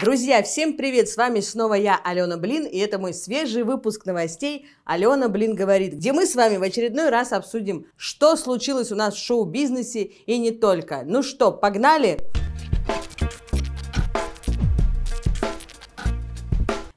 Друзья, всем привет! С вами снова я, Алена Блин, и это мой свежий выпуск новостей «Алена Блин говорит», где мы с вами в очередной раз обсудим, что случилось у нас в шоу-бизнесе и не только. Ну что, погнали?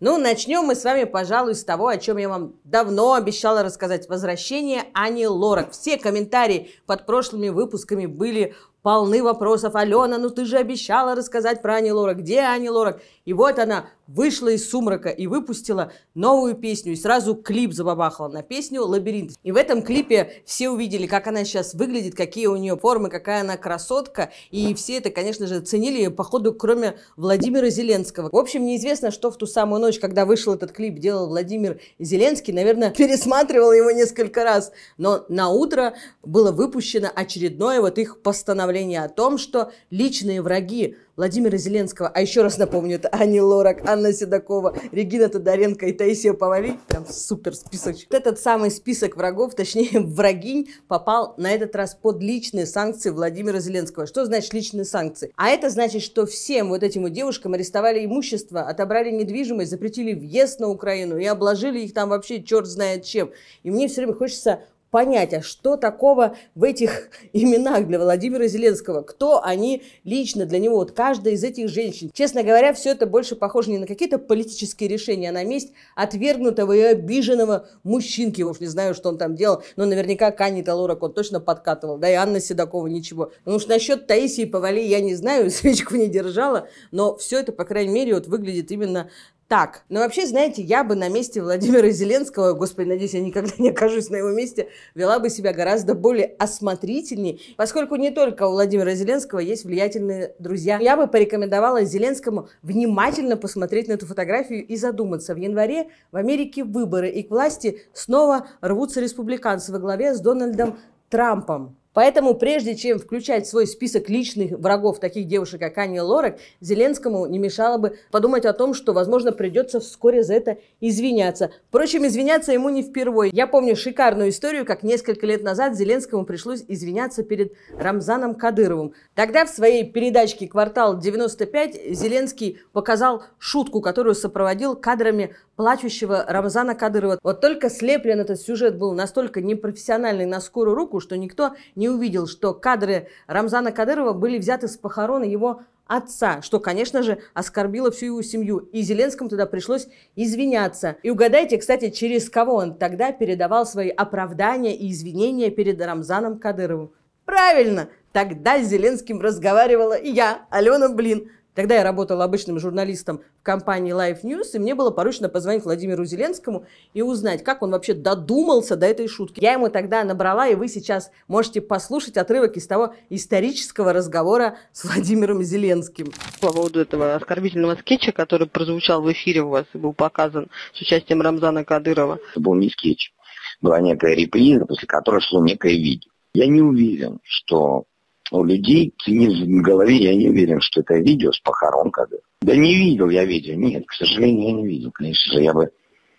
Ну, начнем мы с вами, пожалуй, с того, о чем я вам давно обещала рассказать. Возвращение Ани Лорак. Все комментарии под прошлыми выпусками были полны вопросов. Алена, ну ты же обещала рассказать про Ани Лорак. Где Ани Лорак? И вот она, вышла из сумрака и выпустила новую песню. И сразу клип забабахала на песню «Лабиринт». И в этом клипе все увидели, как она сейчас выглядит, какие у нее формы, какая она красотка. И все это, конечно же, ценили, походу, кроме Владимира Зеленского. В общем, неизвестно, что в ту самую ночь, когда вышел этот клип, делал Владимир Зеленский. Наверное, пересматривал его несколько раз. Но на утро было выпущено очередное вот их постановление о том, что личные враги Владимира Зеленского, а еще раз напомню, это Ани Лорак, Анна Седокова, Регина Тодоренко и Таисия Повалий. Прям супер список. Вот этот самый список врагов, точнее врагинь, попал на этот раз под личные санкции Владимира Зеленского. Что значит личные санкции? А это значит, что всем вот этим девушкам арестовали имущество, отобрали недвижимость, запретили въезд на Украину и обложили их там вообще черт знает чем. И мне все время хочется понять, а что такого в этих именах для Владимира Зеленского, кто они лично для него, вот каждая из этих женщин. Честно говоря, все это больше похоже не на какие-то политические решения, а на месть отвергнутого и обиженного мужчинки. Уж не знаю, что он там делал, но наверняка к Анне он точно подкатывал, да и Анна Седокова ничего. Ну уж насчет Таисии Повали я не знаю, свечку не держала, но все это, по крайней мере, вот выглядит именно так. Но вообще, знаете, я бы на месте Владимира Зеленского, господи, надеюсь, я никогда не окажусь на его месте, вела бы себя гораздо более осмотрительней, поскольку не только у Владимира Зеленского есть влиятельные друзья. Я бы порекомендовала Зеленскому внимательно посмотреть на эту фотографию и задуматься. В январе в Америке выборы, и к власти снова рвутся республиканцы во главе с Дональдом Трампом. Поэтому прежде чем включать в свой список личных врагов таких девушек, как Аня Лорак, Зеленскому не мешало бы подумать о том, что, возможно, придется вскоре за это извиняться. Впрочем, извиняться ему не впервые. Я помню шикарную историю, как несколько лет назад Зеленскому пришлось извиняться перед Рамзаном Кадыровым. Тогда в своей передачке «Квартал 95» Зеленский показал шутку, которую сопроводил кадрами плачущего Рамзана Кадырова. Вот только слеплен этот сюжет был настолько непрофессиональный на скорую руку, что никто не увидел, что кадры Рамзана Кадырова были взяты с похорона его отца, что, конечно же, оскорбило всю его семью. И Зеленскому тогда пришлось извиняться. И угадайте, кстати, через кого он тогда передавал свои оправдания и извинения перед Рамзаном Кадыровым. Правильно, тогда с Зеленским разговаривала я, Алена Блин. Тогда я работала обычным журналистом в компании Life News, и мне было поручено позвонить Владимиру Зеленскому и узнать, как он вообще додумался до этой шутки. Я ему тогда набрала, и вы сейчас можете послушать отрывок из того исторического разговора с Владимиром Зеленским. По поводу этого оскорбительного скетча, который прозвучал в эфире у вас и был показан с участием Рамзана Кадырова. Это был не скетч, была некая реприза, после которой шло некое видео. Я не уверен, что у людей цинизм в голове, я не уверен, что это видео с похорон когда. Да не видел я видео, нет, к сожалению, я не видел, конечно же, я бы,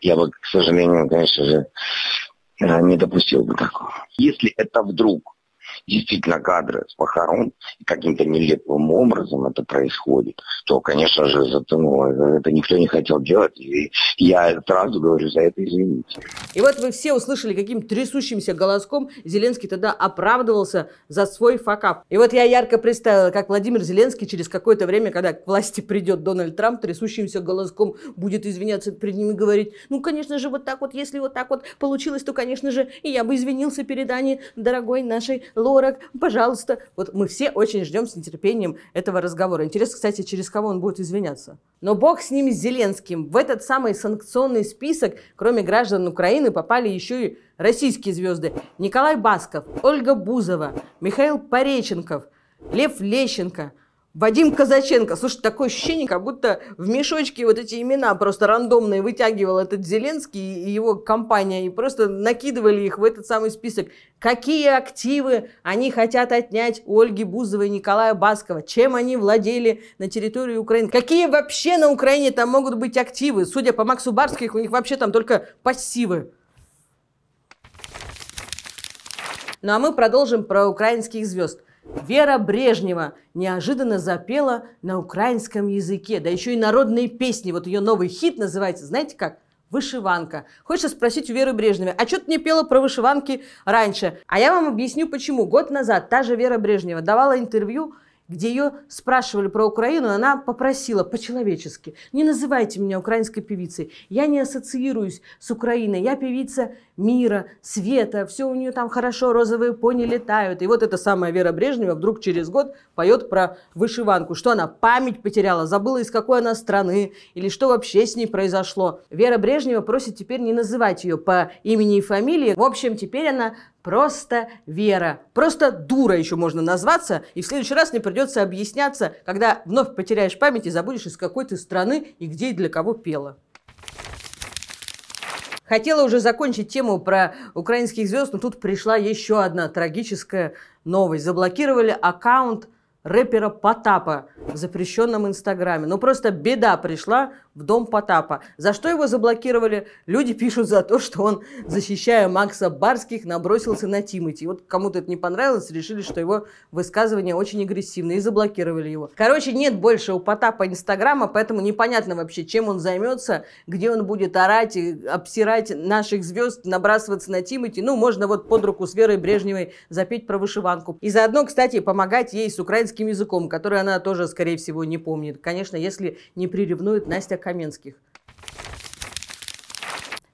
я бы, к сожалению, конечно же, э, не допустил бы такого. Если это вдруг действительно кадры с похорон, и каким-то нелепым образом это происходит, то, конечно же, затонуло. Это никто не хотел делать, и я сразу говорю за это извините. И вот вы все услышали, каким трясущимся голоском Зеленский тогда оправдывался за свой факап. И вот я ярко представила, как Владимир Зеленский через какое-то время, когда к власти придет Дональд Трамп, трясущимся голоском будет извиняться перед ними и говорить, ну, конечно же, вот так вот, если вот так вот получилось, то, конечно же, и я бы извинился перед Аней, дорогой нашей Лу Лорак, пожалуйста. Вот мы все очень ждем с нетерпением этого разговора. Интересно, кстати, через кого он будет извиняться. Но бог с ним, с Зеленским. В этот самый санкционный список, кроме граждан Украины, попали еще и российские звезды. Николай Басков, Ольга Бузова, Михаил Пореченков, Лев Лещенко – Вадим Казаченко. Слушай, такое ощущение, как будто в мешочке вот эти имена просто рандомные вытягивал этот Зеленский и его компания, и просто накидывали их в этот самый список. Какие активы они хотят отнять у Ольги Бузовой и Николая Баскова? Чем они владели на территории Украины? Какие вообще на Украине там могут быть активы? Судя по Максу Барских, у них вообще там только пассивы. Ну а мы продолжим про украинских звезд. Вера Брежнева неожиданно запела на украинском языке, да еще и народные песни. Вот ее новый хит называется, знаете как? Вышиванка. Хочется спросить у Веры Брежневой, а что ты не пела про вышиванки раньше? А я вам объясню почему. Год назад та же Вера Брежнева давала интервью где ее спрашивали про Украину, она попросила по-человечески, не называйте меня украинской певицей, я не ассоциируюсь с Украиной, я певица мира, света, все у нее там хорошо, розовые пони летают. И вот эта самая Вера Брежнева вдруг через год поет про вышиванку, что она память потеряла, забыла, из какой она страны, или что вообще с ней произошло. Вера Брежнева просит теперь не называть ее по имени и фамилии. В общем, теперь она Просто Вера. Просто дура еще можно назваться, и в следующий раз мне придется объясняться, когда вновь потеряешь память и забудешь, из какой ты страны и где и для кого пела. Хотела уже закончить тему про украинских звезд, но тут пришла еще одна трагическая новость. Заблокировали аккаунт рэпера Потапа в запрещенном Инстаграме. Ну просто беда пришла в дом Потапа, за что его заблокировали. Люди пишут за то, что он, защищая Макса Барских, набросился на Тимати. Вот кому-то это не понравилось, решили, что его высказывания очень агрессивные и заблокировали его. Короче, нет больше у Потапа Инстаграма, поэтому непонятно вообще, чем он займется, где он будет орать и обсирать наших звезд, набрасываться на Тимати. Ну, можно вот под руку с Верой Брежневой запеть про вышиванку. И заодно, кстати, помогать ей с украинским языком, который она тоже, скорее всего, не помнит. Конечно, если не приревнует Настя Хоменских.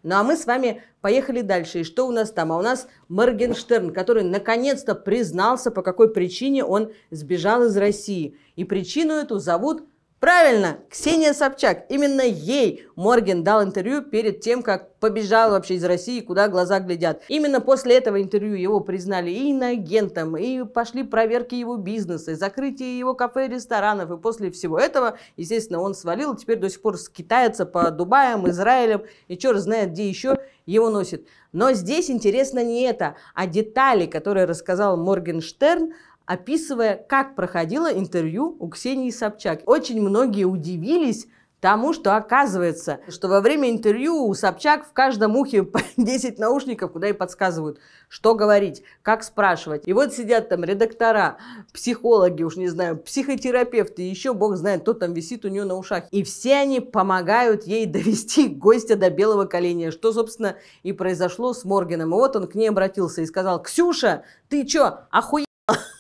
Ну а мы с вами поехали дальше. И что у нас там? А у нас Моргенштерн, который наконец-то признался, по какой причине он сбежал из России. И причину эту зовут Правильно, Ксения Собчак. Именно ей Морген дал интервью перед тем, как побежал вообще из России, куда глаза глядят. Именно после этого интервью его признали и иноагентом, и пошли проверки его бизнеса, и закрытие его кафе и ресторанов. И после всего этого, естественно, он свалил, и теперь до сих пор скитается по Дубаям, Израилям, и черт знает где еще его носит. Но здесь интересно не это, а детали, которые рассказал Моргенштерн описывая, как проходило интервью у Ксении Собчак. Очень многие удивились, тому, что оказывается, что во время интервью у Собчак в каждом ухе по 10 наушников, куда и подсказывают, что говорить, как спрашивать. И вот сидят там редактора, психологи, уж не знаю, психотерапевты, еще бог знает, кто там висит у нее на ушах. И все они помогают ей довести гостя до белого коленя, что, собственно, и произошло с Моргеном. И вот он к ней обратился и сказал, «Ксюша, ты чё, охуя?»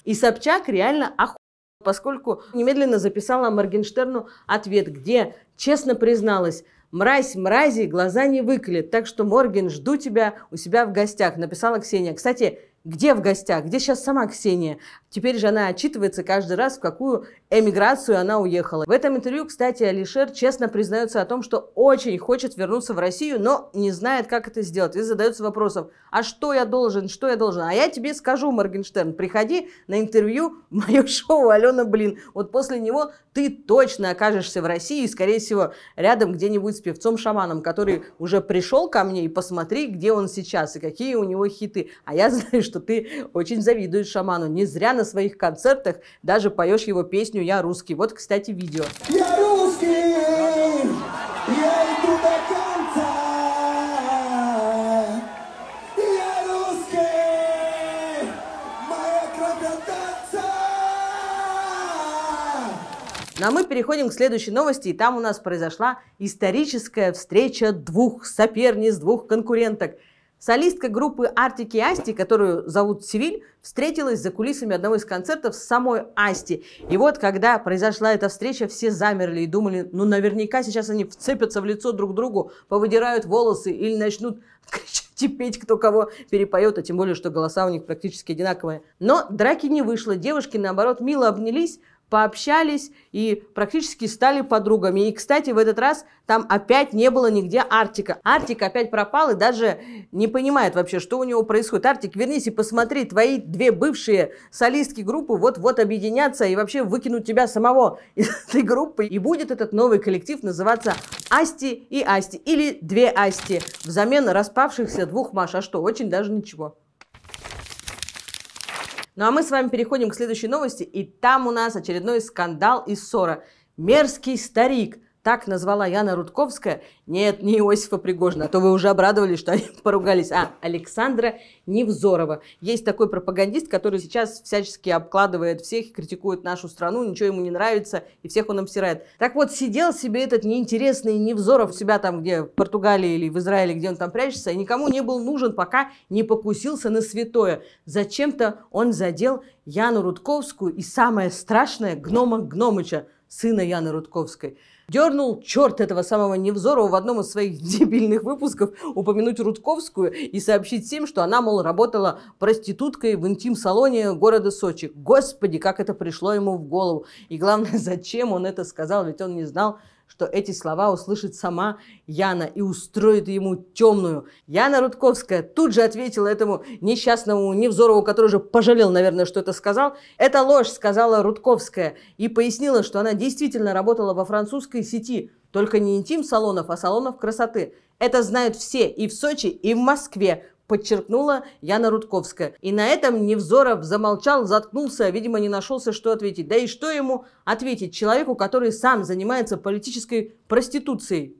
И Собчак реально охуел, поскольку немедленно записала Моргенштерну ответ, где честно призналась, Мразь, мрази, глаза не выклят. Так что, Морген, жду тебя у себя в гостях, написала Ксения. Кстати, где в гостях? Где сейчас сама Ксения? Теперь же она отчитывается каждый раз, в какую эмиграцию она уехала. В этом интервью, кстати, Алишер честно признается о том, что очень хочет вернуться в Россию, но не знает, как это сделать. И задается вопросом, а что я должен, что я должен? А я тебе скажу, Моргенштерн, приходи на интервью в мое шоу «Алена Блин». Вот после него ты точно окажешься в России, и, скорее всего, рядом где-нибудь с певцом-шаманом, который уже пришел ко мне, и посмотри, где он сейчас, и какие у него хиты. А я знаю, что ты очень завидуешь шаману. Не зря на на своих концертах даже поешь его песню «Я русский». Вот, кстати, видео. Я русский, я иду до конца. Я русский, моя красавица. Ну а мы переходим к следующей новости, и там у нас произошла историческая встреча двух соперниц, двух конкуренток – Солистка группы Артики Асти, которую зовут Сивиль, встретилась за кулисами одного из концертов с самой Асти. И вот, когда произошла эта встреча, все замерли и думали, ну наверняка сейчас они вцепятся в лицо друг другу, повыдирают волосы или начнут кричать и петь, кто кого перепоет, а тем более, что голоса у них практически одинаковые. Но драки не вышло, девушки, наоборот, мило обнялись, пообщались и практически стали подругами. И, кстати, в этот раз там опять не было нигде Артика. Артик опять пропал и даже не понимает вообще, что у него происходит. Артик, вернись и посмотри, твои две бывшие солистки группы вот-вот объединятся и вообще выкинут тебя самого из этой группы. И будет этот новый коллектив называться Асти и Асти или Две Асти взамен распавшихся двух Маш. А что, очень даже ничего. Ну а мы с вами переходим к следующей новости, и там у нас очередной скандал и ссора. Мерзкий старик так назвала Яна Рудковская. Нет, не Иосифа Пригожина, а то вы уже обрадовались, что они поругались. А, Александра Невзорова. Есть такой пропагандист, который сейчас всячески обкладывает всех, критикует нашу страну, ничего ему не нравится, и всех он обсирает. Так вот, сидел себе этот неинтересный Невзоров себя там, где в Португалии или в Израиле, где он там прячется, и никому не был нужен, пока не покусился на святое. Зачем-то он задел Яну Рудковскую и самое страшное – гнома Гномыча, сына Яны Рудковской – дернул черт этого самого Невзорова в одном из своих дебильных выпусков упомянуть Рудковскую и сообщить всем, что она, мол, работала проституткой в интим-салоне города Сочи. Господи, как это пришло ему в голову. И главное, зачем он это сказал, ведь он не знал, что эти слова услышит сама Яна и устроит ему темную. Яна Рудковская тут же ответила этому несчастному Невзорову, который уже пожалел, наверное, что это сказал. «Это ложь», — сказала Рудковская, и пояснила, что она действительно работала во французской сети, только не интим-салонов, а салонов красоты. Это знают все и в Сочи, и в Москве, подчеркнула Яна Рудковская. И на этом Невзоров замолчал, заткнулся, видимо, не нашелся, что ответить. Да и что ему ответить человеку, который сам занимается политической проституцией?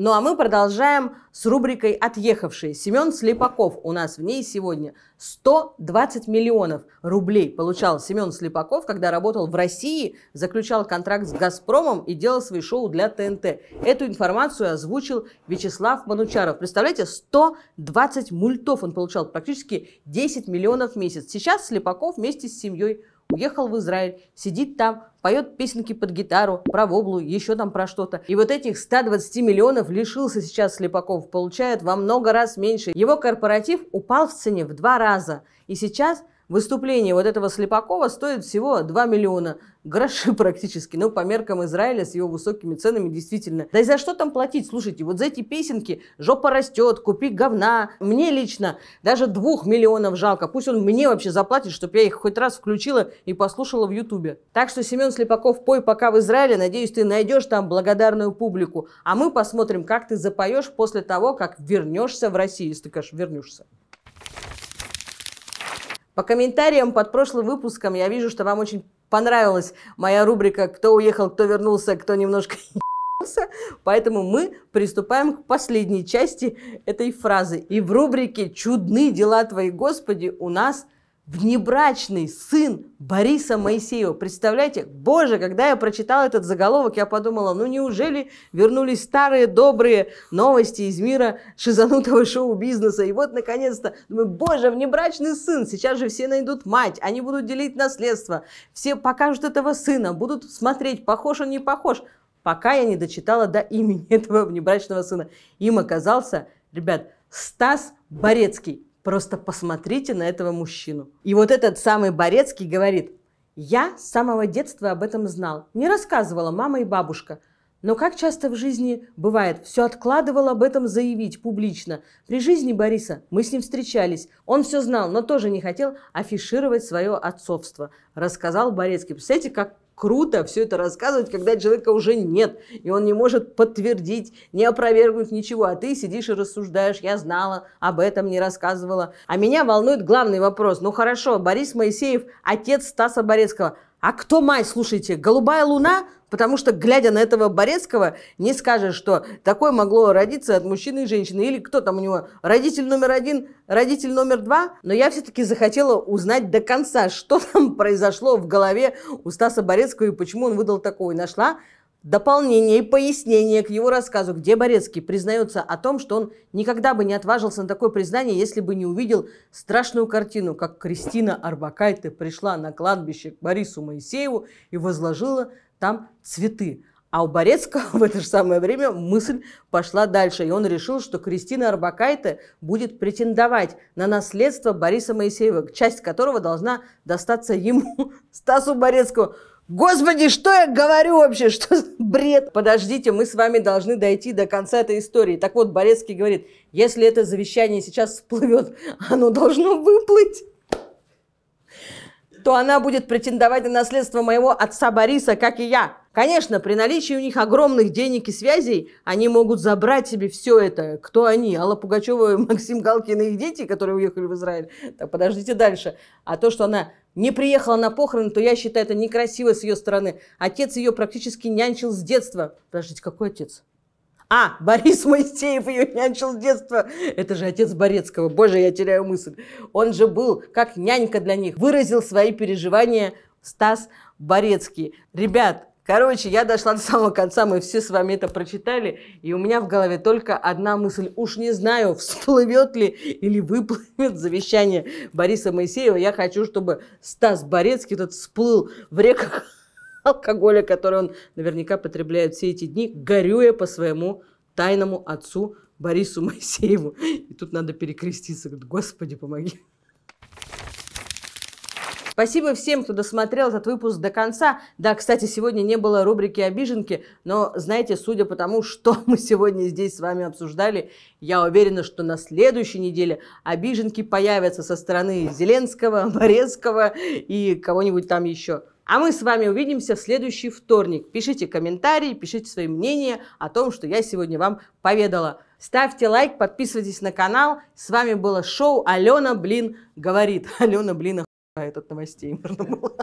Ну а мы продолжаем с рубрикой «Отъехавшие». Семен Слепаков у нас в ней сегодня. 120 миллионов рублей получал Семен Слепаков, когда работал в России, заключал контракт с «Газпромом» и делал свои шоу для ТНТ. Эту информацию озвучил Вячеслав Манучаров. Представляете, 120 мультов он получал, практически 10 миллионов в месяц. Сейчас Слепаков вместе с семьей Уехал в Израиль, сидит там, поет песенки под гитару, про воблу, еще там про что-то. И вот этих 120 миллионов лишился сейчас Слепаков, получает во много раз меньше. Его корпоратив упал в цене в два раза. И сейчас – Выступление вот этого Слепакова стоит всего 2 миллиона. Гроши практически. Но ну, по меркам Израиля с его высокими ценами действительно. Да и за что там платить? Слушайте, вот за эти песенки «Жопа растет», «Купи говна». Мне лично даже двух миллионов жалко. Пусть он мне вообще заплатит, чтобы я их хоть раз включила и послушала в Ютубе. Так что, Семен Слепаков, пой пока в Израиле. Надеюсь, ты найдешь там благодарную публику. А мы посмотрим, как ты запоешь после того, как вернешься в Россию, если ты, конечно, вернешься. По комментариям под прошлым выпуском я вижу, что вам очень понравилась моя рубрика «Кто уехал, кто вернулся, кто немножко Поэтому мы приступаем к последней части этой фразы. И в рубрике «Чудны дела твои, Господи» у нас – внебрачный сын Бориса Моисеева. Представляете? Боже, когда я прочитала этот заголовок, я подумала, ну неужели вернулись старые добрые новости из мира шизанутого шоу-бизнеса? И вот, наконец-то, думаю, боже, внебрачный сын, сейчас же все найдут мать, они будут делить наследство, все покажут этого сына, будут смотреть, похож он, не похож. Пока я не дочитала до имени этого внебрачного сына. Им оказался, ребят, Стас Борецкий. Просто посмотрите на этого мужчину. И вот этот самый Борецкий говорит, я с самого детства об этом знал. Не рассказывала мама и бабушка. Но как часто в жизни бывает, все откладывал об этом заявить публично. При жизни Бориса мы с ним встречались. Он все знал, но тоже не хотел афишировать свое отцовство. Рассказал Борецкий. Представляете, как круто все это рассказывать, когда человека уже нет, и он не может подтвердить, не опровергнуть ничего, а ты сидишь и рассуждаешь, я знала, об этом не рассказывала. А меня волнует главный вопрос, ну хорошо, Борис Моисеев, отец Стаса Борецкого, а кто май, слушайте, голубая луна? Потому что, глядя на этого Борецкого, не скажешь, что такое могло родиться от мужчины и женщины. Или кто там у него, родитель номер один, родитель номер два. Но я все-таки захотела узнать до конца, что там произошло в голове у Стаса Борецкого и почему он выдал такое. нашла дополнение и пояснение к его рассказу, где Борецкий признается о том, что он никогда бы не отважился на такое признание, если бы не увидел страшную картину, как Кристина Арбакайте пришла на кладбище к Борису Моисееву и возложила там цветы. А у Борецкого в это же самое время мысль пошла дальше, и он решил, что Кристина Арбакайте будет претендовать на наследство Бориса Моисеева, часть которого должна достаться ему, Стасу Борецкому. Господи, что я говорю вообще? Что за бред? Подождите, мы с вами должны дойти до конца этой истории. Так вот, Борецкий говорит, если это завещание сейчас всплывет, оно должно выплыть то она будет претендовать на наследство моего отца Бориса, как и я. Конечно, при наличии у них огромных денег и связей они могут забрать себе все это. Кто они? Алла Пугачева, и Максим Галкин и их дети, которые уехали в Израиль. Так, подождите дальше. А то, что она не приехала на похороны, то я считаю это некрасиво с ее стороны. Отец ее практически нянчил с детства. Подождите, какой отец? А, Борис Моисеев ее нянчил с детства. Это же отец Борецкого. Боже, я теряю мысль. Он же был как нянька для них. Выразил свои переживания Стас Борецкий. Ребят, Короче, я дошла до самого конца, мы все с вами это прочитали, и у меня в голове только одна мысль. Уж не знаю, всплывет ли или выплывет завещание Бориса Моисеева. Я хочу, чтобы Стас Борецкий этот всплыл в реках алкоголя, который он наверняка потребляет все эти дни, горюя по своему тайному отцу Борису Моисееву. И тут надо перекреститься. Господи, помоги. Спасибо всем, кто досмотрел этот выпуск до конца. Да, кстати, сегодня не было рубрики «Обиженки», но, знаете, судя по тому, что мы сегодня здесь с вами обсуждали, я уверена, что на следующей неделе «Обиженки» появятся со стороны Зеленского, Борецкого и кого-нибудь там еще. А мы с вами увидимся в следующий вторник. Пишите комментарии, пишите свои мнения о том, что я сегодня вам поведала. Ставьте лайк, подписывайтесь на канал. С вами было шоу «Алена Блин говорит». Алена Блин этот новостей можно было.